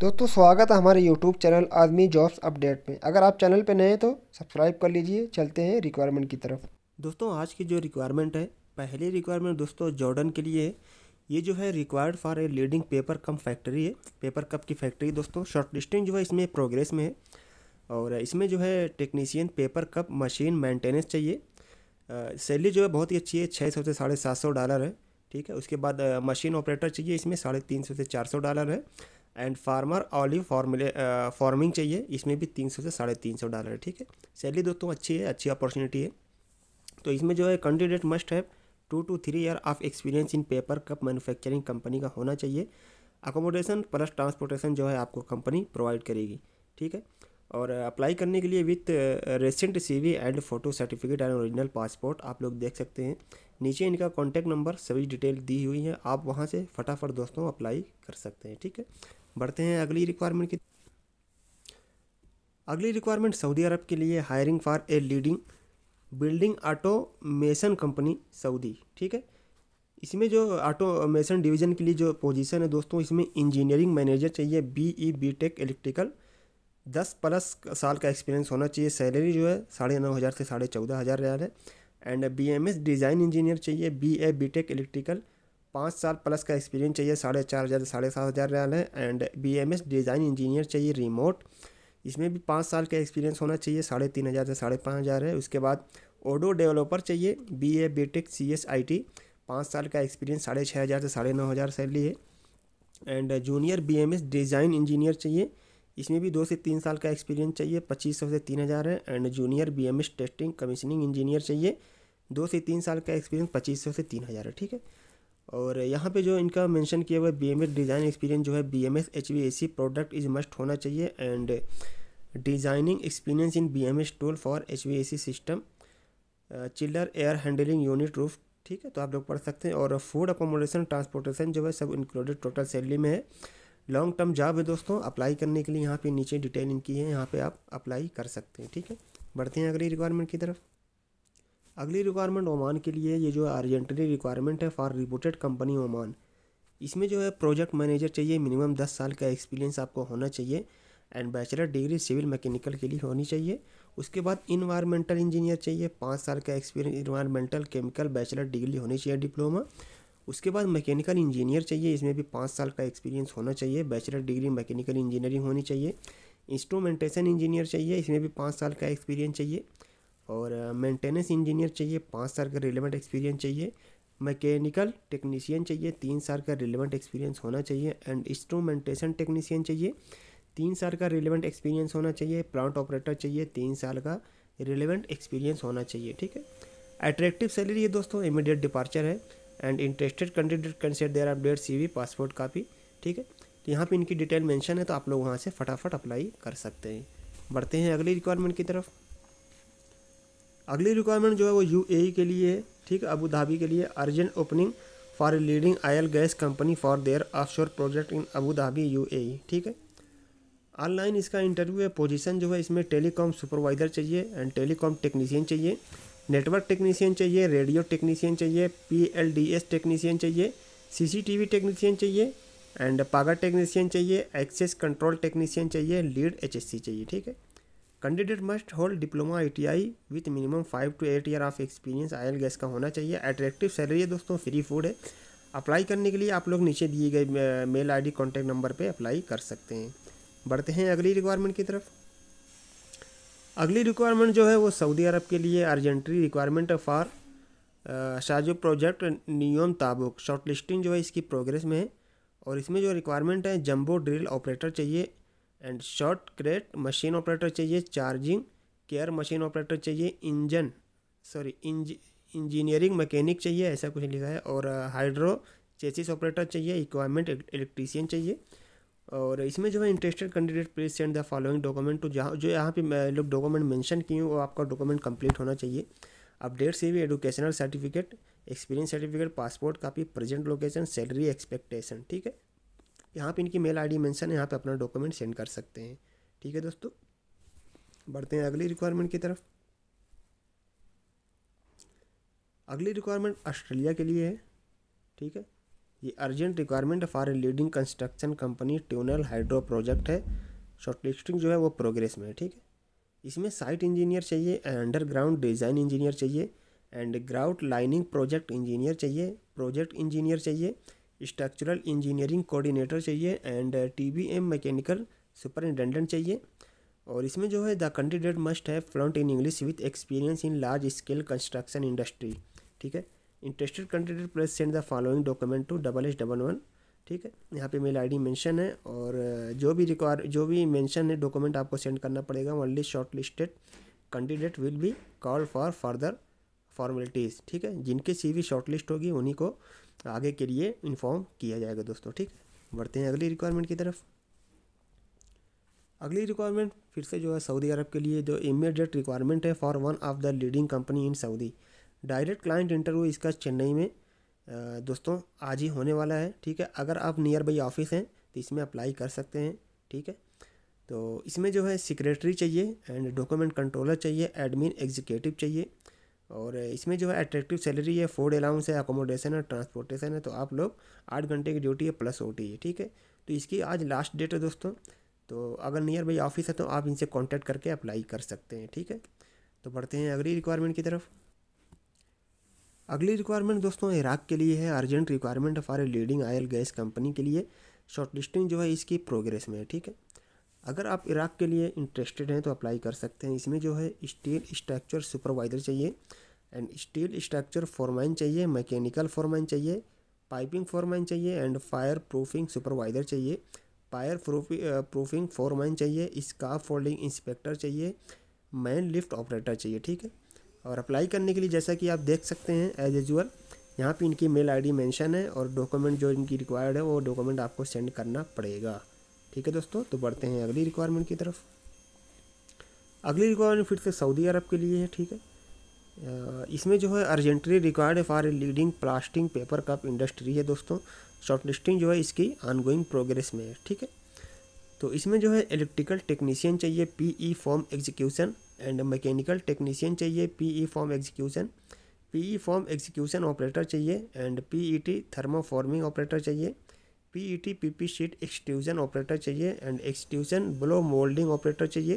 दोस्तों स्वागत है हमारे YouTube चैनल आदमी जॉब्स अपडेट में अगर आप चैनल पर नए हैं तो सब्सक्राइब कर लीजिए चलते हैं रिक्वायरमेंट की तरफ दोस्तों आज की जो रिक्वायरमेंट है पहली रिक्वायरमेंट दोस्तों जॉर्डन के लिए है ये जो है required for a leading paper cum factory है पेपर कप की फैक्ट्री दोस्तों शॉर्ट लिस्टिंग जो है इसमें प्रोग्रेस में है और इसमें जो है technician paper cup machine maintenance चाहिए सैलरी जो है बहुत ही अच्छी है छः सौ से साढ़े सात सौ डॉलर है ठीक है उसके बाद मशीन ऑपरेटर चाहिए इसमें साढ़े तीन सौ से चार सौ डॉलर है एंड फार्मर ऑलिव फार्मूले फार्मिंग चाहिए इसमें भी तीन सौ से साढ़े तीन सौ डॉलर है ठीक है सैलरी दोस्तों अच्छी है अच्छी अपॉर्चुनिटी है तो इसमें जो है candidate must have to two three year of experience in paper cup manufacturing company का होना चाहिए अकोमोडेशन प्लस ट्रांसपोर्टेशन जो है आपको कंपनी प्रोवाइड करेगी ठीक है और अप्लाई करने के लिए with recent CV and photo certificate and original passport आप लोग देख सकते हैं नीचे इनका कॉन्टैक्ट नंबर सभी डिटेल दी हुई है आप वहाँ से फटाफट दोस्तों अप्लाई कर सकते हैं ठीक है बढ़ते हैं अगली रिक्वायरमेंट की अगली रिक्वायरमेंट सऊदी अरब के लिए hiring for a leading building automation company Saudi ठीक है इसमें जो ऑटोमेशन डिवीज़न के लिए जो पोजीशन है दोस्तों इसमें इंजीनियरिंग मैनेजर चाहिए B E B tech electrical दस प्लस साल का एक्सपीरियंस होना चाहिए सैलरी जो है साढ़े नौ हज़ार से साढ़े चौदह हज़ार रियाल है and B M S design engineer चाहिए B A B tech electrical पाँच साल प्लस का एक्सपीरियंस चाहिए साढ़े चार हज़ार से साढ़े सात हज़ार रियाल है एंड बीएमएस डिज़ाइन इंजीनियर चाहिए रिमोट इसमें भी पाँच साल का एक्सपीरियंस होना चाहिए साढ़े तीन हज़ार से साढ़े पाँच हज़ार है उसके बाद ओडो डेवलपर चाहिए B A B tech C S I T पाँच साल का एक्सपीरियंस साढ़े छः हज़ार से साढ़े नौ हज़ार सैलरी है and junior B M S design engineer चाहिए इसमें भी दो से तीन साल का एक्सपीरियंस चाहिए पच्चीस सौ से तीन हज़ार है and junior B M S testing commissioning engineer चाहिए दो से तीन साल का एक्सपीरियंस पच्चीस सौ से तीन हज़ार है ठीक है और यहाँ पे जो इनका मेंशन किया हुआ है B M S design experience जो है B M S H V A C product is must होना चाहिए and designing experience in B M S tool for H V A C system chiller air handling unit roof ठीक है तो आप लोग पढ़ सकते हैं और फूड अकोमोडेशन ट्रांसपोर्टेशन जो है सब इंक्लूडेड टोटल सैलरी में है लॉन्ग टर्म जॉब है दोस्तों अप्लाई करने के लिए यहाँ पे नीचे डिटेल इनकी है यहाँ पे आप अप्लाई कर सकते हैं ठीक है बढ़ते हैं अगली रिक्वायरमेंट की तरफ अगली रिक्वायरमेंट ओमान के लिए ये जो है अर्जेंटली रिक्वायरमेंट है फॉर रिपोर्टेड कंपनी ओमान इसमें जो है प्रोजेक्ट मैनेजर चाहिए मिनिमम दस साल का एक्सपीरियंस आपको होना चाहिए and bachelor degree civil mechanical के लिए होनी चाहिए उसके बाद इन्वायरमेंटल इंजीनियर चाहिए पाँच साल का experience environmental chemical bachelor degree होनी चाहिए डिप्लोमा उसके बाद मैकेनिकल इंजीनियर चाहिए इसमें भी पाँच साल का एक्सपीरियंस होना चाहिए बैचलर डिग्री मैकेनिकल इंजीनियरिंग होनी चाहिए इंस्ट्रूमेंटेशन इंजीनियर चाहिए इसमें भी पाँच साल का एक्सपीरियंस चाहिए और मेंटेनेंस इंजीनियर चाहिए पाँच साल का रिलेवेंट एक्सपीरियंस चाहिए मैकेनिकल टेक्नीशियन चाहिए तीन साल का रिलेवेंट एक्सपीरियंस होना चाहिए एंड इंस्ट्रूमेंटेशन टेक्नीशियन चाहिए तीन साल का रिलेवेंट एक्सपीरियंस होना चाहिए प्लांट ऑपरेटर चाहिए तीन साल का रिलेवेंट एक्सपीरियंस होना चाहिए ठीक है अट्रैक्टिव सैलरी है दोस्तों इमीडिएट डिपार्चर है and interested candidate consider there update C passport copy ठीक है तो यहाँ पर इनकी डिटेल मेंशन है तो आप लोग वहाँ से फटाफट अप्लाई कर सकते हैं बढ़ते हैं अगली रिक्वायरमेंट की तरफ अगली रिक्वायरमेंट जो है वो यू e के लिए है ठीक है अबू धाबी के लिए urgent opening for a leading oil gas company for their offshore project in Abu Dhabi U ठीक है ऑनलाइन इसका इंटरव्यू है पोजीशन जो है इसमें टेलीकॉम सुपरवाइज़र चाहिए एंड टेलीकॉम टेक्नीशियन चाहिए नेटवर्क टेक्नीशियन चाहिए रेडियो टेक्नीशियन चाहिए पीएलडीएस टेक्नीशियन चाहिए सीसीटीवी टेक्नीशियन चाहिए एंड पागर टेक्नीशियन चाहिए एक्सेस कंट्रोल टेक्नीशियन चाहिए लीड एचएससी चाहिए ठीक है candidate must hold diploma I with minimum five to eight year of experience I gas का होना चाहिए अट्रैक्टिव सैलरी है दोस्तों फ्री फूड है अप्लाई करने के लिए आप लोग नीचे दिए गए मेल डी कॉन्टैक्ट नंबर पर अप्लाई कर सकते हैं बढ़ते हैं अगली रिक्वायरमेंट की तरफ अगली रिक्वायरमेंट जो है वो सऊदी अरब के लिए अर्जेंटरी रिक्वायरमेंट फॉर शाजो project NEOM Tabuk short listing जो है इसकी प्रोग्रेस में है और इसमें जो रिक्वायरमेंट है जम्बो ड्रिल ऑपरेटर चाहिए and shotcrete machine operator चाहिए चार्जिंग केयर मशीन ऑपरेटर चाहिए इंजन सॉरी इंज इंजीनियरिंग मैकेनिक चाहिए ऐसा कुछ लिखा है और हाइड्रो चेसिस ऑपरेटर चाहिए इक्वायरमेंट इलेक्ट्रीशियन चाहिए और इसमें जो है interested candidate please send the following document तो जहाँ जो यहाँ पे मैं लोग डॉक्यूमेंट मेंशन किए हैं वो आपका डॉक्यूमेंट कंप्लीट होना चाहिए अपडेट से भी educational certificate experience certificate passport copy present location salary expectation ठीक है यहाँ पे इनकी मेल आईडी मेंशन है यहाँ पे अपना डॉक्यूमेंट सेंड कर सकते हैं ठीक है दोस्तों बढ़ते हैं अगली रिक्वायरमेंट की तरफ अगली रिक्वायरमेंट ऑस्ट्रेलिया के लिए है ठीक है ये urgent requirement for a leading construction company tunnel hydro project है शॉर्टलिस्टिंग जो है वो प्रोग्रेस में है ठीक है इसमें साइट इंजीनियर चाहिए अंडरग्राउंड डिज़ाइन इंजीनियर चाहिए and grout lining project engineer चाहिए प्रोजेक्ट इंजीनियर चाहिए स्ट्रक्चरल इंजीनियरिंग कोऑर्डिनेटर चाहिए and T B M mechanical superintendent चाहिए और इसमें जो है द कैंडिडेट मस्ट है fluent in English with experience in large scale construction industry ठीक है interested candidate please send the following document to double H double one ठीक है यहाँ पे मेल आईडी मेंशन है और uh, जो भी रिक्वायर जो भी मेंशन है डॉक्यूमेंट आपको सेंड करना पड़ेगा only short listed candidate will be call for further formalities ठीक है जिनके सी वी शॉर्ट लिस्ट होगी उन्हीं को तो आगे के लिए इन्फॉर्म किया जाएगा दोस्तों ठीक बढ़ते हैं अगली रिक्वायरमेंट की तरफ अगली रिक्वायरमेंट फिर से जो है सऊदी अरब के लिए जो इमीडिएट रिक्वायरमेंट है for one of the leading company in Saudi direct client interview इसका चेन्नई में दोस्तों आज ही होने वाला है ठीक है अगर आप नियर बाई ऑफिस हैं तो इसमें अप्लाई कर सकते हैं ठीक है तो इसमें जो है सिक्रेटरी चाहिए एंड डॉक्यूमेंट कंट्रोलर चाहिए एडमिन एग्जीक्यूटिव चाहिए और इसमें जो है अट्रैक्टिव सैलरी है फूड अलाउंस है अकोमोडेशन है ट्रांसपोर्टेशन है तो आप लोग आठ घंटे की ड्यूटी है प्लस ओटी है ठीक है तो इसकी आज लास्ट डेट है दोस्तों तो अगर नियर बाई ऑफिस है तो आप इनसे कॉन्टैक्ट करके अप्लाई कर सकते हैं ठीक है तो बढ़ते हैं अगली रिक्वायरमेंट की तरफ अगली रिक्वायरमेंट दोस्तों इराक के लिए है urgent requirement for a leading oil gas company के लिए शॉर्ट लिस्टिंग जो है इसकी प्रोग्रेस में है ठीक है अगर आप इराक के लिए इंटरेस्टेड हैं तो अप्लाई कर सकते हैं इसमें जो है स्टील स्ट्रक्चर सुपरवाइजर चाहिए एंड स्टील स्ट्रक्चर फॉरमैन चाहिए मैकेनिकल फॉरमैन चाहिए पाइपिंग फॉरमैन चाहिए एंड फायर प्रूफिंग सुपरवाइज़र चाहिए फायर प्रूफिंग फॉरमैन चाहिए स्काफ फोल्डिंग इंस्पेक्टर चाहिए मैन लिफ्ट ऑपरेटर चाहिए ठीक है और अप्लाई करने के लिए जैसा कि आप देख सकते हैं एज यूजल यहाँ पे इनकी मेल आईडी मेंशन है और डॉक्यूमेंट जो इनकी रिक्वायर्ड है वो डॉक्यूमेंट आपको सेंड करना पड़ेगा ठीक है दोस्तों तो बढ़ते हैं अगली रिक्वायरमेंट की तरफ अगली रिक्वायरमेंट फिर से सऊदी अरब के लिए है ठीक है इसमें जो है urgently required for a leading plastic paper cup industry है दोस्तों शॉर्ट लिस्टिंग जो है इसकी ऑनगोइंग प्रोग्रेस में है ठीक है तो इसमें जो है इलेक्ट्रिकल टेक्नीशियन चाहिए P E form execution and mechanical technician चाहिए P E form execution P E form execution operator चाहिए and P E T thermo forming operator चाहिए P E T P P sheet extrusion operator चाहिए and extrusion blow moulding operator चाहिए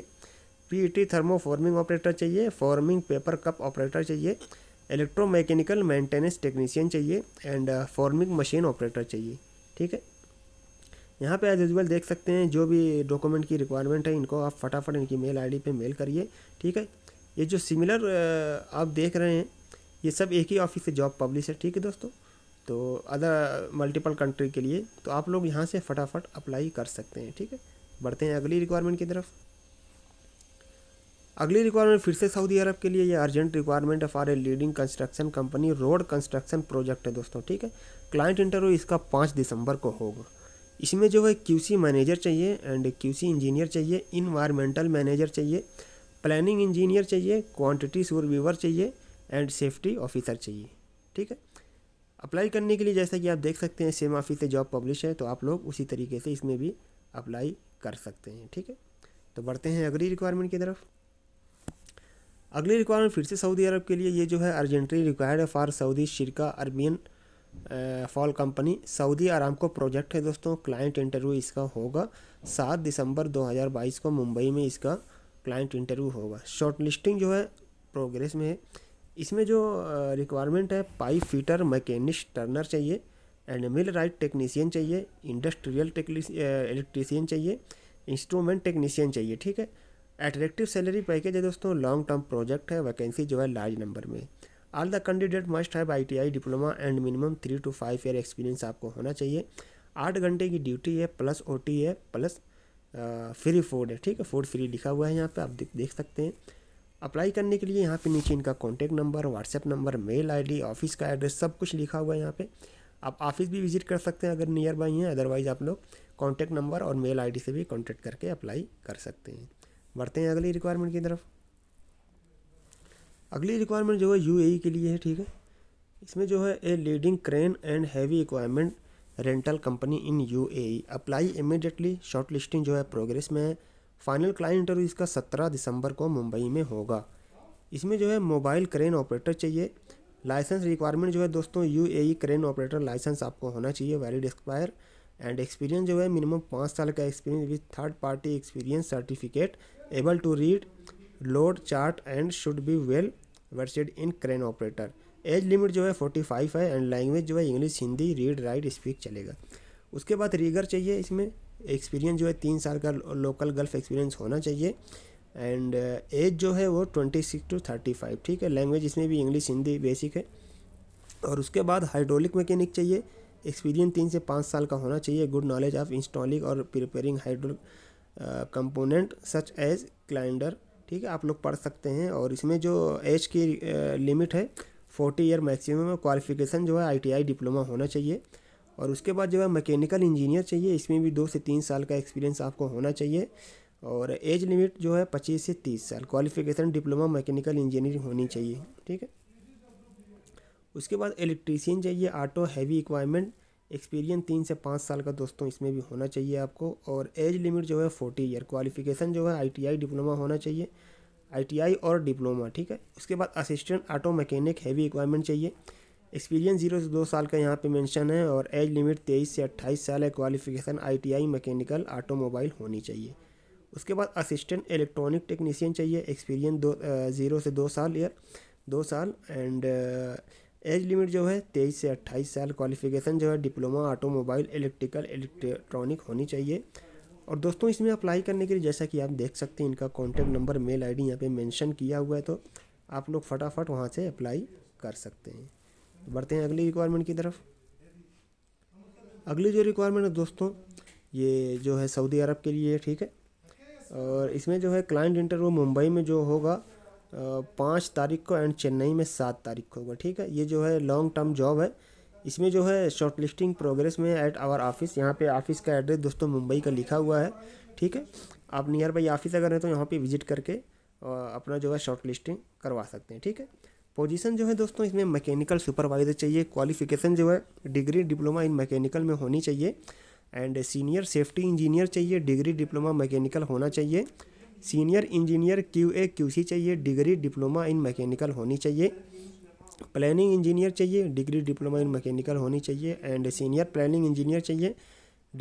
P E T forming operator चाहिए forming paper cup operator चाहिए electromechanical maintenance technician चाहिए and forming machine operator चाहिए ठीक है यहाँ पे एज यूजल देख सकते हैं जो भी डॉक्यूमेंट की रिक्वायरमेंट है इनको आप फटाफट इनकी मेल आईडी पे मेल करिए ठीक है ये जो सिमिलर uh, आप देख रहे हैं ये सब एक ही ऑफिस से जॉब पब्लिश है ठीक है दोस्तों तो अदर मल्टीपल कंट्री के लिए तो आप लोग यहाँ से फटाफट अप्लाई कर सकते हैं ठीक है बढ़ते हैं अगली रिक्वायरमेंट की तरफ अगली रिक्वायरमेंट फिर से सऊदी अरब के लिए ये urgent requirement for a leading construction company road construction project है दोस्तों ठीक है क्लाइंट इंटरव्यू इसका पाँच दिसंबर को होगा इसमें जो है क्यूसी मैनेजर चाहिए एंड क्यूसी इंजीनियर चाहिए इन्वायरमेंटल मैनेजर चाहिए प्लानिंग इंजीनियर चाहिए क्वांटिटी सुरव्यूवर चाहिए एंड सेफ्टी ऑफिसर चाहिए ठीक है अप्लाई करने के लिए जैसा कि आप देख सकते हैं सेम ऑफिस से जॉब पब्लिश है तो आप लोग उसी तरीके से इसमें भी अप्लाई कर सकते हैं ठीक है तो बढ़ते हैं अगली रिक्वायरमेंट की तरफ अगली रिक्वायरमेंट फिर से सऊदी अरब के लिए ये जो है अर्जेंटली रिक्वायर्ड है फॉर सऊदी शिरका Arabian fall company Saudi Aramco project है दोस्तों क्लाइंट इंटरव्यू इसका होगा सात दिसंबर 2022 को मुंबई में इसका क्लाइंट इंटरव्यू होगा शॉर्ट लिस्टिंग जो है प्रोग्रेस में है इसमें जो रिक्वायरमेंट है पाइप फीटर मैकेनिश टर्नर चाहिए एंड मिल राइट टेक्नीसियन चाहिए इंडस्ट्रियल इलेक्ट्रीसियन चाहिए इंस्ट्रूमेंट टेक्नीसियन चाहिए ठीक है एट्रैक्टिव सैलरी पैकेज है दोस्तों लॉन्ग टर्म प्रोजेक्ट है वैकेंसी जो है लार्ज नंबर में all the candidate must have ITI diploma and minimum three to five year experience आपको होना चाहिए आठ घंटे की ड्यूटी है प्लस ओ है प्लस फ्री फूड है ठीक है फूड फ्री लिखा हुआ है यहाँ पर आप देख सकते हैं अप्लाई करने के लिए यहाँ पे नीचे इनका contact number WhatsApp number mail ID office का एड्रेस सब कुछ लिखा हुआ है यहाँ पे आप ऑफिस भी विजिट कर सकते हैं अगर नियर बाई हैं अदरवाइज़ आप लोग कॉन्टैक्ट नंबर और मेल आईडी से भी कॉन्टैक्ट करके अप्लाई कर सकते हैं बढ़ते हैं अगली रिक्वायरमेंट की तरफ अगली रिक्वायरमेंट जो है यू e के लिए है ठीक है इसमें जो है a leading crane and heavy equipment rental company in U apply immediately short listing जो है प्रोग्रेस में है फाइनल क्लाइंट इंटरव्यू इसका सत्रह दिसंबर को मुंबई में होगा इसमें जो है मोबाइल क्रेन ऑपरेटर चाहिए लाइसेंस रिक्वायरमेंट जो है दोस्तों U A crane operator licence आपको होना चाहिए वैलिड एक्सपायर एंड एक्सपीरियंस जो है मिनिमम पाँच साल का experience with third party experience certificate able to read load chart and should be well versed in crane operator age limit जो है फोर्टी फाइव है एंड लैंग्वेज जो है English Hindi read write speak चलेगा उसके बाद रीगर चाहिए इसमें एक्सपीरियंस जो है तीन साल का लोकल गल्फ एक्सपीरियंस होना चाहिए एंड एज uh, जो है वो twenty six two thirty five ठीक है लैंग्वेज इसमें भी इंग्लिश हिंदी बेसिक है और उसके बाद हाइड्रोलिक मैकेनिक चाहिए एक्सपीरियंस तीन से पाँच साल का होना चाहिए गुड नॉलेज ऑफ इंस्टॉलिंग और preparing hydro component such as cylinder ठीक है आप लोग पढ़ सकते हैं और इसमें जो एज की लिमिट uh, है फोर्टी ईयर मैक्सिमम क्वालिफिकेशन जो है आईटीआई डिप्लोमा होना चाहिए और उसके बाद जो है मैकेनिकल इंजीनियर चाहिए इसमें भी दो से तीन साल का एक्सपीरियंस आपको होना चाहिए और एज लिमिट जो है पच्चीस से तीस साल क्वालिफिकेशन डिप्लोमा मैकेनिकल इंजीनियरिंग होनी चाहिए ठीक है उसके बाद इलेक्ट्रीसियन चाहिए ऑटो हैवी इक्वायरमेंट एक्सपीरियंस तीन से पाँच साल का दोस्तों इसमें भी होना चाहिए आपको और एज लिमिट जो है फोर्टी ईयर क्वालिफिकेशन जो है आईटीआई डिप्लोमा होना चाहिए आईटीआई और डिप्लोमा ठीक है उसके बाद assistant auto mechanic heavy equipment चाहिए एक्सपीरियंस जीरो से दो साल का यहाँ पे मेंशन है और एज लिमिट तेईस से अट्ठाईस साल है क्वालिफिकेशन आईटीआई मैकेनिकल ऑटोमोबाइल होनी चाहिए उसके बाद असिस्टेंट इलेक्ट्रॉनिक टेक्नीसियन चाहिए एक्सपीरियंस दो ज़ीरो से दो साल ईयर दो साल एंड एज लिमिट जो है तेईस से अट्ठाईस साल क्वालिफिकेशन जो है डिप्लोमा ऑटोमोबाइल इलेक्ट्रिकल इलेक्ट्रॉनिक होनी चाहिए और दोस्तों इसमें अप्लाई करने के लिए जैसा कि आप देख सकते हैं इनका contact number mail I D यहाँ पर मैंशन किया हुआ है तो आप लोग फटाफट वहाँ से अप्लाई कर सकते हैं तो बढ़ते हैं अगली रिक्वायरमेंट की तरफ अगली जो रिक्वायरमेंट है दोस्तों ये जो है सऊदी अरब के लिए ठीक है और इसमें जो है क्लाइंट इंटरव्यू मुंबई में जो होगा पाँच तारीख को एंड चेन्नई में सात तारीख को होगा ठीक है ये जो है लॉन्ग टर्म जॉब है इसमें जो है शॉर्ट लिस्टिंग प्रोग्रेस में एट आवर ऑफिस यहाँ पे ऑफिस का एड्रेस दोस्तों मुंबई का लिखा हुआ है ठीक है आप नियर बाई ऑफिस अगर हैं तो यहाँ पे विजिट करके अपना जो है शॉर्ट लिस्टिंग करवा सकते हैं ठीक है पोजीशन जो है दोस्तों इसमें मैकेनिकल सुपरवाइजर चाहिए क्वालिफिकेशन जो है डिग्री डिप्लोमा इन मैकेनिकल में होनी चाहिए एंड सीनियर सेफ्टी इंजीनियर चाहिए डिग्री डिप्लोमा मैकेनिकल होना चाहिए senior engineer Q A Q C चाहिए डिग्री डिप्लोमा इन मैकेनिकल होनी चाहिए प्लानिंग इंजीनियर चाहिए डिग्री डिप्लोमा इन मैकेनिकल होनी चाहिए एंड सीनियर प्लानिंग इंजीनियर चाहिए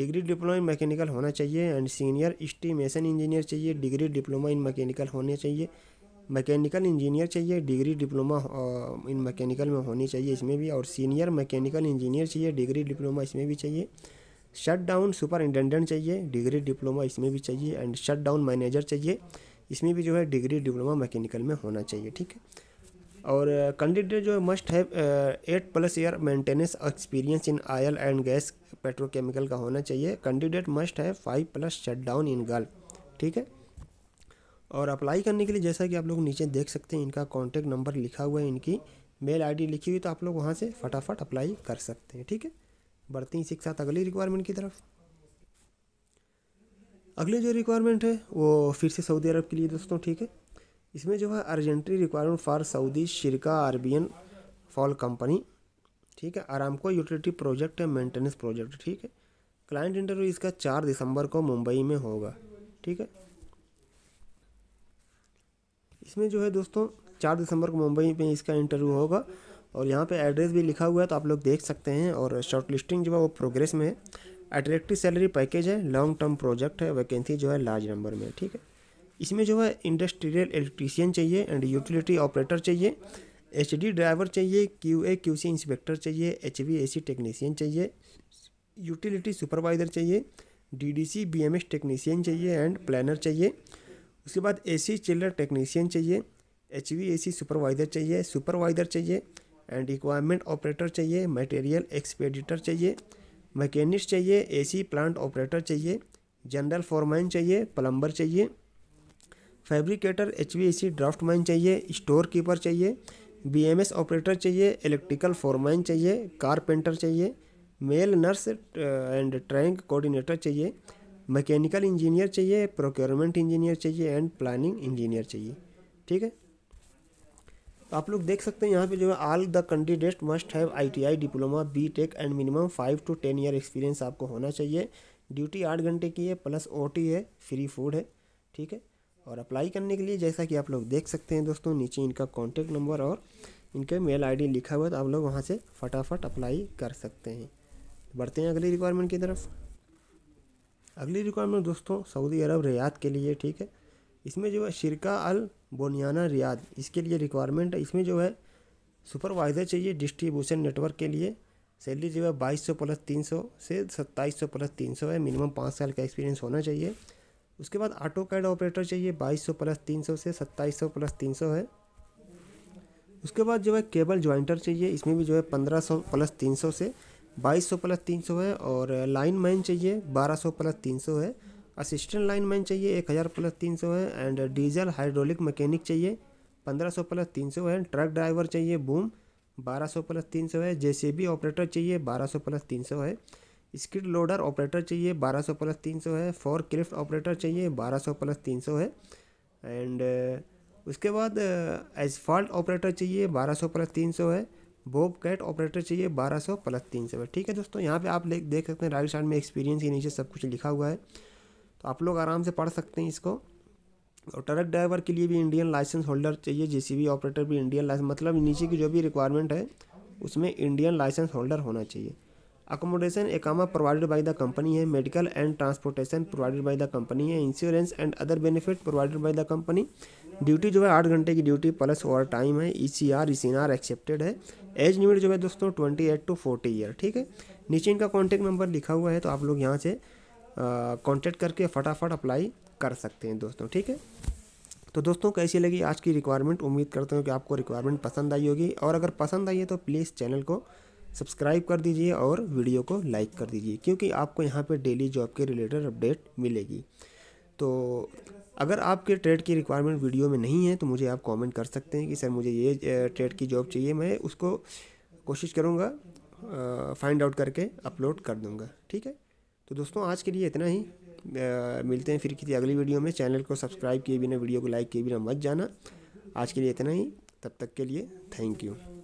डिग्री डिप्लोमा इन मैकेनिकल होना चाहिए एंड सीनियर इस्टीमेशन इंजीनियर चाहिए डिग्री डिप्लोमा इन मैकेनिकल होने चाहिए मैकेनिकल इंजीनियर चाहिए डिग्री डिप्लोमा इन मैकेनिकल में होनी चाहिए इसमें भी और सीनियर मैकेनिकल इंजीनियर चाहिए डिग्री डिप्लोमा इसमें भी चाहिए शट डाउन सुपरिटेंडेंट चाहिए डिग्री डिप्लोमा इसमें भी चाहिए एंड शट डाउन मैनेजर चाहिए इसमें भी जो है डिग्री डिप्लोमा मैकेनिकल में होना चाहिए ठीक है और कैंडिडेट जो है must have eight plus year maintenance experience in oil and gas petrochemical का होना चाहिए candidate must have five plus shut down in Gulf ठीक है और अप्लाई करने के लिए जैसा कि आप लोग नीचे देख सकते हैं इनका कॉन्टैक्ट नंबर लिखा हुआ है इनकी मेल आईडी लिखी हुई तो आप लोग वहाँ से फटाफट अप्लाई कर सकते हैं ठीक है बढ़ती इसी के साथ अगली रिक्वायरमेंट की तरफ अगली जो रिक्वायरमेंट है वो फिर से सऊदी अरब के लिए दोस्तों ठीक है इसमें जो है अर्जेंटली रिक्वायरमेंट फॉर सऊदी शिरका अरबियन फॉल कंपनी ठीक है आरामको यूटिलिटी प्रोजेक्ट है मेंटेनेंस प्रोजेक्ट ठीक है क्लाइंट इंटरव्यू इसका चार दिसंबर को मुंबई में होगा ठीक है इसमें जो है दोस्तों चार दिसंबर को मुंबई में इसका इंटरव्यू होगा और यहाँ पे एड्रेस भी लिखा हुआ है तो आप लोग देख सकते हैं और शॉर्ट लिस्टिंग जो है वो प्रोग्रेस में है अट्रैक्टिव सैलरी पैकेज है लॉन्ग टर्म प्रोजेक्ट है वैकेंसी जो है लार्ज नंबर में ठीक है इसमें जो है इंडस्ट्रियल इलेक्ट्रीशियन चाहिए एंड यूटिलिटी ऑपरेटर चाहिए एच ड्राइवर चाहिए Q A Q C inspector चाहिए एच वी ए सी चाहिए यूटिलिटी सुपरवाइज़र चाहिए D D C B M S चाहिए एंड प्लानर चाहिए उसके बाद ए सी चिल्ड्रन टेक्नीशियन चाहिए H V A C supervisor चाहिए सुपरवाइज़र चाहिए एंड रिक्वायरमेंट ऑपरेटर चाहिए मटेरियल एक्सपेडिटर चाहिए मैकेनिक चाहिए एसी प्लांट ऑपरेटर चाहिए जनरल फॉरमैन चाहिए प्लम्बर चाहिए fabricator H V A C draft man चाहिए स्टोर कीपर चाहिए बी एम एस ऑपरेटर चाहिए इलेक्ट्रिकल फॉरमैन चाहिए कारपेंटर चाहिए मेल नर्स एंड ट्रैंक कोऑर्डिनेटर चाहिए मैकेनिकल इंजीनियर चाहिए प्रोक्योरमेंट इंजीनियर चाहिए एंड प्लानिंग इंजीनियर चाहिए ठीक है तो आप लोग देख सकते हैं यहाँ पे जो है all the candidate must have ITI diploma B tech and minimum five to ten year experience आपको होना चाहिए ड्यूटी आठ घंटे की है प्लस ओटी है फ्री फूड है ठीक है और अप्लाई करने के लिए जैसा कि आप लोग देख सकते हैं दोस्तों नीचे इनका कॉन्टैक्ट नंबर और इनके मेल आई लिखा हुआ है तो आप लोग वहाँ से फटाफट अप्लाई कर सकते हैं बढ़ते हैं अगली रिक्वायरमेंट की तरफ अगली रिक्वायरमेंट दोस्तों सऊदी अरब रियाद के लिए ठीक है इसमें जो है शिरका अल बोनियाना रियाद इसके लिए रिक्वायरमेंट है इसमें जो है सुपरवाइज़र चाहिए डिस्ट्रीब्यूशन नेटवर्क के लिए सैलरी जो है बाईस सौ प्लस तीन सौ से सत्ताईस सौ प्लस तीन सौ है मिनिमम पाँच साल का एक्सपीरियंस होना चाहिए उसके बाद ऑटो कैड ऑपरेटर चाहिए बाईस सौ प्लस तीन सौ से सत्ताईस सौ प्लस तीन सौ है उसके बाद जो है केबल ज्वाइंटर चाहिए इसमें भी जो है पंद्रह सौ प्लस तीन सौ से बाईस सौ प्लस तीन सौ है और लाइन मैन चाहिए बारह सौ प्लस तीन सौ है असिस्टेंट लाइन मैन चाहिए एक हज़ार प्लस तीन सौ है एंड डीजल हाइड्रोलिक मैकेनिक चाहिए पंद्रह सौ प्लस तीन सौ है ट्रक ड्राइवर चाहिए बूम बारह सौ प्लस तीन सौ है जेसीबी ऑपरेटर चाहिए बारह सौ प्लस तीन सौ है स्किड लोडर ऑपरेटर चाहिए बारह सौ प्लस तीन सौ है फोर क्रिफ्ट ऑपरेटर चाहिए बारह सौ प्लस तीन सौ है एंड उसके बाद एसफॉल्ट uh, ऑपरेटर चाहिए बारह सौ प्लस तीन सौ है बॉब कैट ऑपरेटर चाहिए बारह सौ प्लस तीन सौ ठीक है दोस्तों यहाँ पे आप देख सकते हैं राइट साइड में एक्सपीरियंस के नीचे सब कुछ लिखा हुआ है तो आप लोग आराम से पढ़ सकते हैं इसको और ट्रक ड्राइवर के लिए भी इंडियन लाइसेंस होल्डर चाहिए जेसीबी ऑपरेटर भी इंडियन लाइसेंस मतलब नीचे की जो भी रिक्वायरमेंट है उसमें इंडियन लाइसेंस होल्डर होना चाहिए अकोमोडेशन एक प्रोवाइडेड बाय द कंपनी है medical and transportation provided by the company है insurance and other benefit provided by the company duty जो है आठ घंटे की ड्यूटी प्लस ओवर टाइम है E C R E C R accepted है age limit जो है दोस्तों twenty eight to forty year ठीक है नीचे इनका कॉन्टैक्ट नंबर लिखा हुआ है तो आप लोग यहाँ से कॉन्टैक्ट करके फटाफट अप्लाई कर सकते हैं दोस्तों ठीक है तो दोस्तों कैसी लगी आज की रिक्वायरमेंट उम्मीद करते हैं कि आपको रिक्वायरमेंट पसंद आई होगी और अगर पसंद आई है तो प्लीज़ चैनल को सब्सक्राइब कर दीजिए और वीडियो को लाइक कर दीजिए क्योंकि आपको यहाँ पे डेली जॉब के रिलेटेड अपडेट मिलेगी तो अगर आपके ट्रेड की रिक्वायरमेंट वीडियो में नहीं है तो मुझे आप कमेंट कर सकते हैं कि सर मुझे ये ट्रेड की जॉब चाहिए मैं उसको कोशिश करूँगा फाइंड आउट करके अपलोड कर दूँगा ठीक है तो दोस्तों आज के लिए इतना ही आ, मिलते हैं फिर किसी अगली वीडियो में चैनल को सब्सक्राइब किए बिना वीडियो को लाइक किए बिना मत जाना आज के लिए इतना ही तब तक के लिए थैंक यू